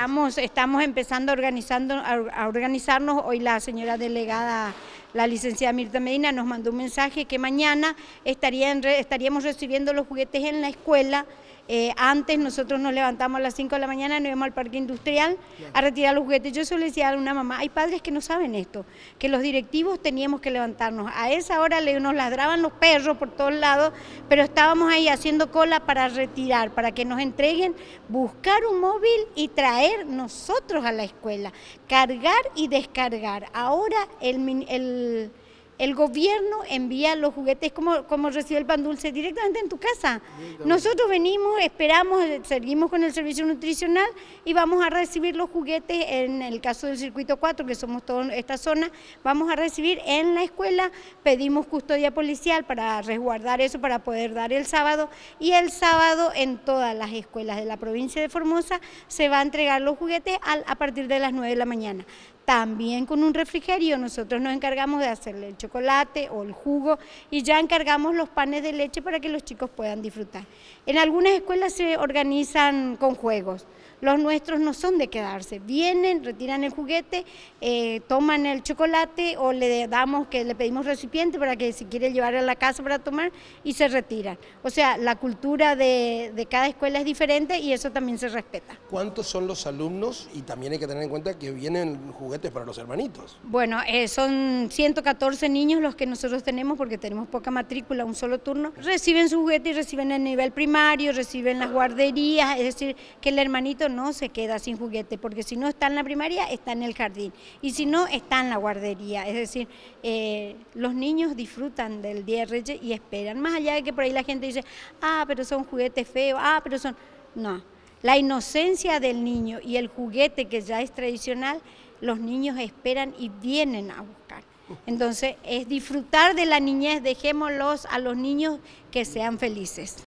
Estamos, estamos empezando a, organizando, a organizarnos. Hoy la señora delegada, la licenciada Mirta Medina, nos mandó un mensaje que mañana estaríamos recibiendo los juguetes en la escuela. Eh, antes nosotros nos levantamos a las 5 de la mañana, nos íbamos al parque industrial a retirar los juguetes. Yo solo decía a una mamá, hay padres que no saben esto, que los directivos teníamos que levantarnos. A esa hora nos ladraban los perros por todos lados, pero estábamos ahí haciendo cola para retirar, para que nos entreguen, buscar un móvil y traer nosotros a la escuela, cargar y descargar. Ahora el el gobierno envía los juguetes como, como recibe el pan dulce directamente en tu casa. Nosotros venimos, esperamos, seguimos con el servicio nutricional y vamos a recibir los juguetes en el caso del circuito 4, que somos toda esta zona, vamos a recibir en la escuela, pedimos custodia policial para resguardar eso, para poder dar el sábado y el sábado en todas las escuelas de la provincia de Formosa se va a entregar los juguetes a partir de las 9 de la mañana. También con un refrigerio nosotros nos encargamos de hacerle el chocolate o el jugo y ya encargamos los panes de leche para que los chicos puedan disfrutar. En algunas escuelas se organizan con juegos. Los nuestros no son de quedarse, vienen, retiran el juguete, eh, toman el chocolate o le damos que le pedimos recipiente para que si quiere llevar a la casa para tomar y se retiran. O sea, la cultura de, de cada escuela es diferente y eso también se respeta. ¿Cuántos son los alumnos? Y también hay que tener en cuenta que vienen juguetes para los hermanitos. Bueno, eh, son 114 niños los que nosotros tenemos porque tenemos poca matrícula, un solo turno. Reciben su juguete y reciben el nivel primario, reciben las guarderías, es decir, que el hermanito no se queda sin juguete porque si no está en la primaria, está en el jardín y si no, está en la guardería. Es decir, eh, los niños disfrutan del Día y esperan, más allá de que por ahí la gente dice, ah, pero son juguetes feos, ah, pero son... No, la inocencia del niño y el juguete que ya es tradicional los niños esperan y vienen a buscar. Entonces, es disfrutar de la niñez, dejémoslos a los niños que sean felices.